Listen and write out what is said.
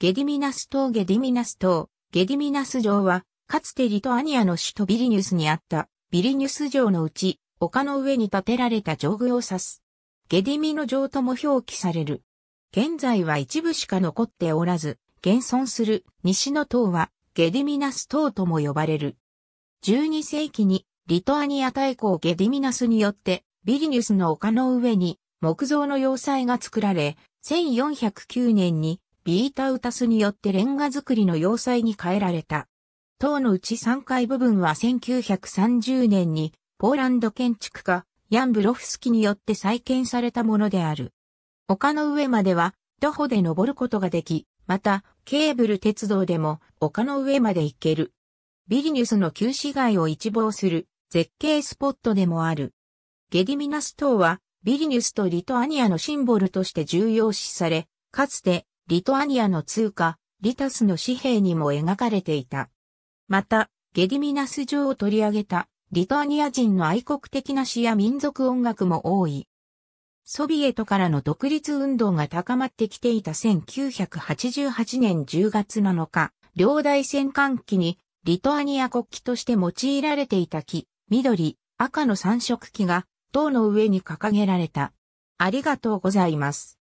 ゲディミナス島ゲディミナス島、ゲディミナス城は、かつてリトアニアの首都ビリニュスにあった、ビリニュス城のうち、丘の上に建てられた城具を指す。ゲディミの城とも表記される。現在は一部しか残っておらず、現存する西の塔は、ゲディミナス島とも呼ばれる。12世紀に、リトアニア大公ゲディミナスによって、ビリニュスの丘の上に、木造の要塞が作られ、1409年にビータウタスによってレンガ作りの要塞に変えられた。塔のうち3階部分は1930年にポーランド建築家ヤンブロフスキによって再建されたものである。丘の上までは徒歩で登ることができ、またケーブル鉄道でも丘の上まで行ける。ビリニュスの旧市街を一望する絶景スポットでもある。ゲディミナス島はビリニュスとリトアニアのシンボルとして重要視され、かつてリトアニアの通貨、リタスの紙幣にも描かれていた。また、ゲディミナス城を取り上げた、リトアニア人の愛国的な詩や民族音楽も多い。ソビエトからの独立運動が高まってきていた1988年10月7日、両大戦艦機にリトアニア国旗として用いられていた木、緑、赤の三色旗が、塔の上に掲げられた。ありがとうございます。